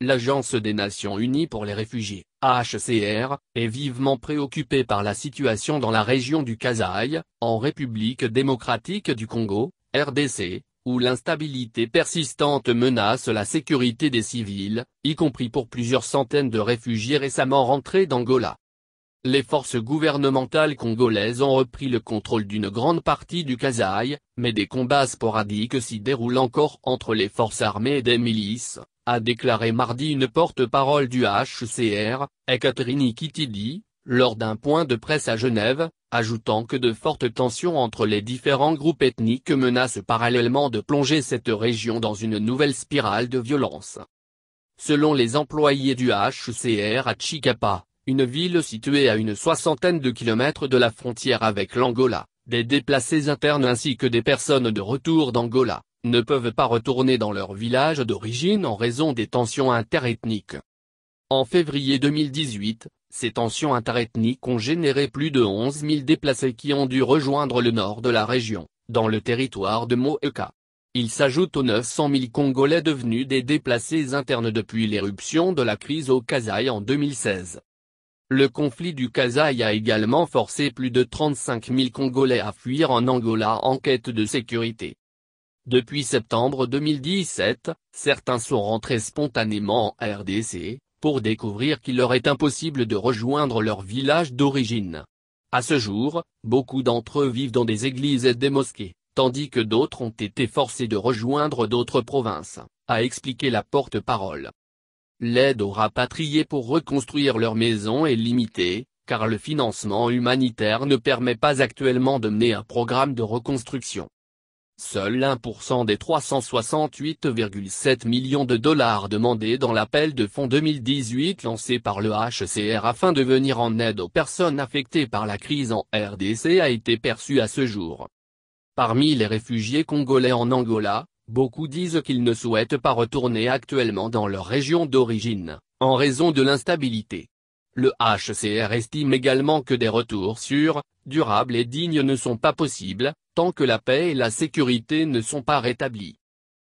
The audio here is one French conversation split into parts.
l'Agence des Nations Unies pour les réfugiés, HCR, est vivement préoccupée par la situation dans la région du Kazaï, en République démocratique du Congo, RDC, où l'instabilité persistante menace la sécurité des civils, y compris pour plusieurs centaines de réfugiés récemment rentrés d'Angola. Les forces gouvernementales congolaises ont repris le contrôle d'une grande partie du Kazaï, mais des combats sporadiques s'y déroulent encore entre les forces armées et des milices, a déclaré mardi une porte-parole du HCR, Ekaterini Kitidi, lors d'un point de presse à Genève, ajoutant que de fortes tensions entre les différents groupes ethniques menacent parallèlement de plonger cette région dans une nouvelle spirale de violence. Selon les employés du HCR à Chicapa, une ville située à une soixantaine de kilomètres de la frontière avec l'Angola, des déplacés internes ainsi que des personnes de retour d'Angola, ne peuvent pas retourner dans leur village d'origine en raison des tensions interethniques. En février 2018, ces tensions interethniques ont généré plus de 11 000 déplacés qui ont dû rejoindre le nord de la région, dans le territoire de Moeka. Il s'ajoute aux 900 000 Congolais devenus des déplacés internes depuis l'éruption de la crise au Kazaï en 2016. Le conflit du Kazaï a également forcé plus de 35 000 Congolais à fuir en Angola en quête de sécurité. Depuis septembre 2017, certains sont rentrés spontanément en RDC, pour découvrir qu'il leur est impossible de rejoindre leur village d'origine. À ce jour, beaucoup d'entre eux vivent dans des églises et des mosquées, tandis que d'autres ont été forcés de rejoindre d'autres provinces, a expliqué la porte-parole. L'aide aux rapatriés pour reconstruire leur maison est limitée, car le financement humanitaire ne permet pas actuellement de mener un programme de reconstruction. Seul 1% des 368,7 millions de dollars demandés dans l'appel de fonds 2018 lancé par le HCR afin de venir en aide aux personnes affectées par la crise en RDC a été perçu à ce jour. Parmi les réfugiés congolais en Angola, beaucoup disent qu'ils ne souhaitent pas retourner actuellement dans leur région d'origine, en raison de l'instabilité. Le HCR estime également que des retours sûrs, durables et dignes ne sont pas possibles, tant que la paix et la sécurité ne sont pas rétablies.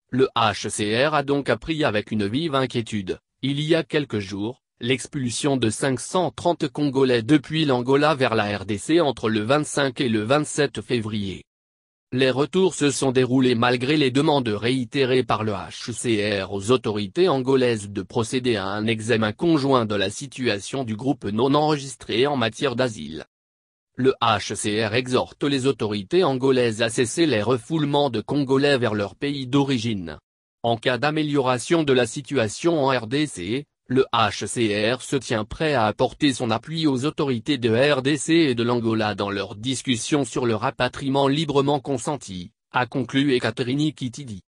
Le HCR a donc appris avec une vive inquiétude, il y a quelques jours, l'expulsion de 530 Congolais depuis l'Angola vers la RDC entre le 25 et le 27 février. Les retours se sont déroulés malgré les demandes réitérées par le HCR aux autorités angolaises de procéder à un examen conjoint de la situation du groupe non enregistré en matière d'asile. Le HCR exhorte les autorités angolaises à cesser les refoulements de Congolais vers leur pays d'origine. En cas d'amélioration de la situation en RDC, le HCR se tient prêt à apporter son appui aux autorités de RDC et de l'Angola dans leurs discussions sur le rapatriement librement consenti, a conclu Ekaterini Kitidi.